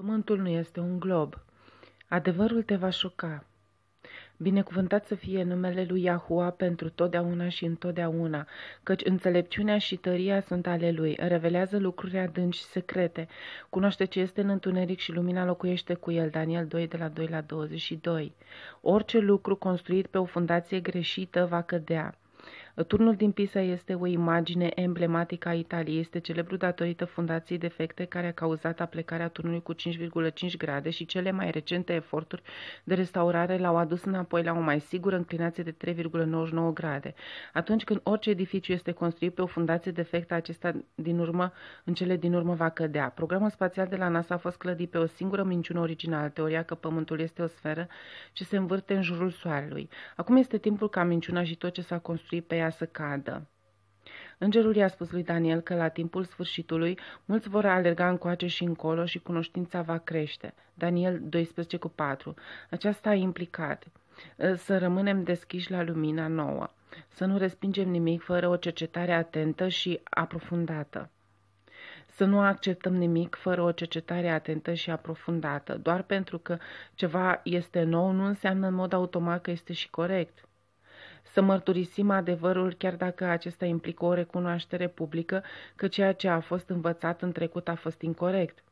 Pământul nu este un glob. Adevărul te va șoca. Binecuvântat să fie numele lui Iahua pentru totdeauna și întotdeauna, căci înțelepciunea și tăria sunt ale lui, revelează lucruri adânci și secrete, cunoaște ce este în întuneric și lumina locuiește cu el, Daniel 2 de la 2 la 22. Orice lucru construit pe o fundație greșită va cădea. Turnul din Pisa este o imagine emblematică a Italiei. Este celebru datorită fundației defecte care a cauzat aplecarea turnului cu 5,5 grade și cele mai recente eforturi de restaurare l-au adus înapoi la o mai sigură înclinație de 3,99 grade. Atunci când orice edificiu este construit pe o fundație defectă, acesta din urmă, în cele din urmă va cădea. Programul spațial de la NASA a fost clădit pe o singură minciună originală, teoria că Pământul este o sferă ce se învârte în jurul Soarelui. Acum este timpul ca minciuna și tot ce s-a construit pe ea putea să cadă. Îngerul i-a spus lui Daniel că la timpul sfârșitului mulți vor alerga încoace și încolo și cunoștința va crește. Daniel 12 cu 4. Aceasta a implicat uh, să rămânem deschiși la lumina nouă, să nu respingem nimic fără o cercetare atentă și aprofundată. Să nu acceptăm nimic fără o cercetare atentă și aprofundată. Doar pentru că ceva este nou nu înseamnă în mod automat că este și corect să mărturisim adevărul chiar dacă acesta implică o recunoaștere publică că ceea ce a fost învățat în trecut a fost incorrect.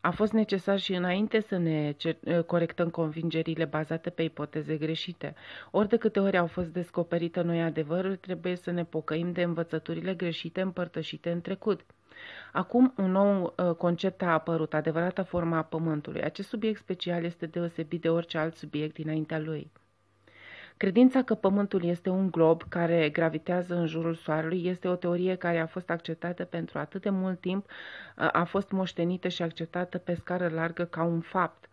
A fost necesar și înainte să ne ă, corectăm convingerile bazate pe ipoteze greșite. Ori de câte ori au fost descoperite noi adevăruri, trebuie să ne pocăim de învățăturile greșite împărtășite în trecut. Acum un nou ă, concept a apărut, adevărata forma a Pământului. Acest subiect special este deosebit de orice alt subiect dinaintea lui. Credința că Pământul este un glob care gravitează în jurul Soarelui este o teorie care a fost acceptată pentru atât de mult timp, a fost moștenită și acceptată pe scară largă ca un fapt.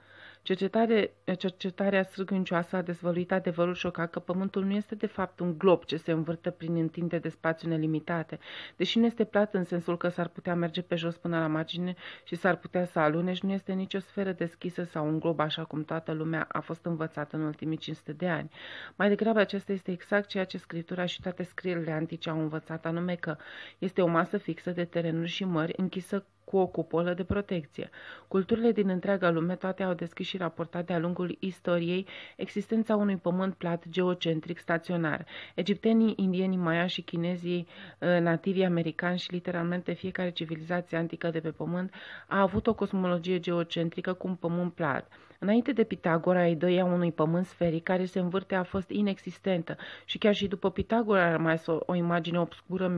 Cercetare, cercetarea strângâncioasă a dezvăluit adevărul șocat că Pământul nu este de fapt un glob ce se învârte prin întinde de spațiu nelimitate, deși nu este plat în sensul că s-ar putea merge pe jos până la margine și s-ar putea să aluneci, nu este nicio sferă deschisă sau un glob așa cum toată lumea a fost învățată în ultimii 500 de ani. Mai degrabă acesta este exact ceea ce scriptura și toate scrierile antice au învățat, anume că este o masă fixă de terenuri și mări închisă cu o cupolă de protecție. Culturile din întreaga lume toate au deschis și raportat de-a lungul istoriei existența unui pământ plat geocentric staționar. Egiptenii, indienii, maia și chinezii ă, nativi americani și literalmente fiecare civilizație antică de pe pământ a avut o cosmologie geocentrică cu un pământ plat. Înainte de Pitagora, ideea unui pământ sferic care se învârte a fost inexistentă și chiar și după Pitagora a rămas o, o imagine obscură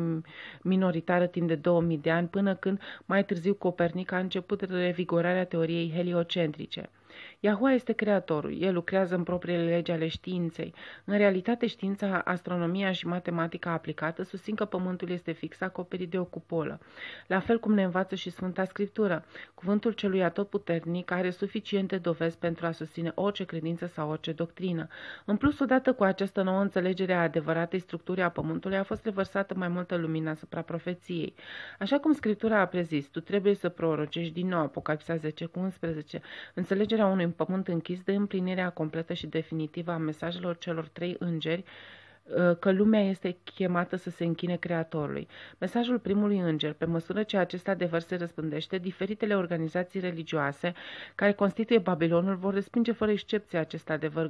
minoritară timp de 2000 de ani, până când mai târziu târziu Copernic a început revigorarea teoriei heliocentrice. Yahua este creatorul, el lucrează în propriile legi ale științei. În realitate, știința, astronomia și matematica aplicată susțin că Pământul este fix acoperit de o cupolă. La fel cum ne învață și Sfânta Scriptură, cuvântul celui atotputernic are suficiente dovezi pentru a susține orice credință sau orice doctrină. În plus, odată cu această nouă înțelegere a adevăratei structuri a Pământului, a fost revărsată mai multă lumină asupra profeției. Așa cum Scriptura a prezis, tu trebuie să prorocești din nou Apocalipsa 10 cu 11. Înțelegerea unui pământ închis de împlinirea completă și definitivă a mesajelor celor trei îngeri Uh, că lumea este chemată să se închine Creatorului. Mesajul primului înger, pe măsură ce acesta de se răspândește, diferitele organizații religioase care constituie Babilonul vor respinge fără excepție acest adevăr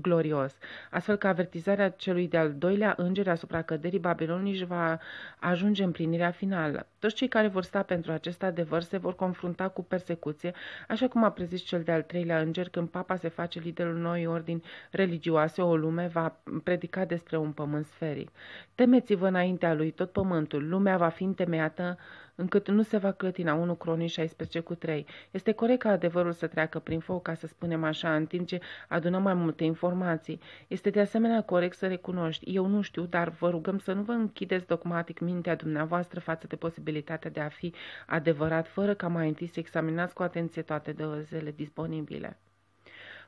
glorios, astfel că avertizarea celui de-al doilea înger asupra căderii Babilonului își va ajunge împlinirea finală. Toți cei care vor sta pentru acest adevăr se vor confrunta cu persecuție, așa cum a prezis cel de-al treilea înger când papa se face liderul noi ordini religioase, o lume va predica despre către un pământ sferic. Temeți-vă înaintea lui tot pământul, lumea va fi întemeiată încât nu se va clătina 1 Cronii 16 cu 3. Este corect ca adevărul să treacă prin foc, ca să spunem așa, în timp ce adunăm mai multe informații. Este de asemenea corect să recunoști, eu nu știu, dar vă rugăm să nu vă închideți dogmatic mintea dumneavoastră față de posibilitatea de a fi adevărat, fără ca mai întâi să examinați cu atenție toate dozele disponibile.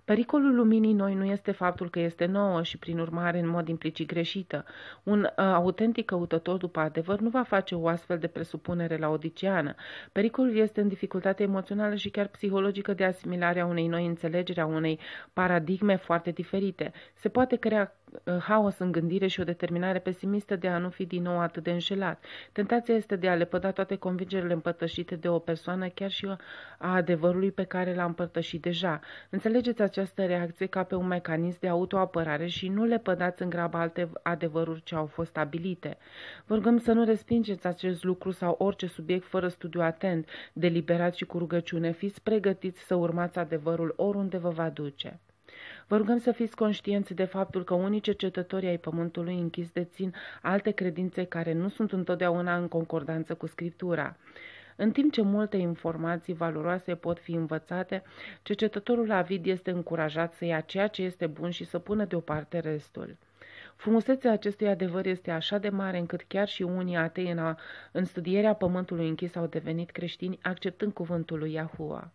Pericolul luminii noi nu este faptul că este nouă și, prin urmare, în mod implicit greșită. Un uh, autentic căutător după adevăr nu va face o astfel de presupunere la odiciană. Pericolul este în dificultatea emoțională și chiar psihologică de asimilarea unei noi înțelegeri a unei paradigme foarte diferite. Se poate crea Uh, haos în gândire și o determinare pesimistă de a nu fi din nou atât de înșelat. Tentația este de a lepăda toate convingerile împărtășite de o persoană, chiar și a adevărului pe care l-a împărtășit deja. Înțelegeți această reacție ca pe un mecanism de autoapărare și nu lepădați în grabă alte adevăruri ce au fost stabilite. Vă rugăm să nu respingeți acest lucru sau orice subiect fără studiu atent, deliberat și cu rugăciune. Fiți pregătiți să urmați adevărul oriunde vă va duce. Vă rugăm să fiți conștienți de faptul că unii cercetători ai Pământului închis dețin alte credințe care nu sunt întotdeauna în concordanță cu Scriptura. În timp ce multe informații valoroase pot fi învățate, cercetătorul avid este încurajat să ia ceea ce este bun și să pună deoparte restul. Frumusețea acestui adevăr este așa de mare încât chiar și unii atei în, a, în studierea pământului închis au devenit creștini acceptând cuvântul lui Yahua.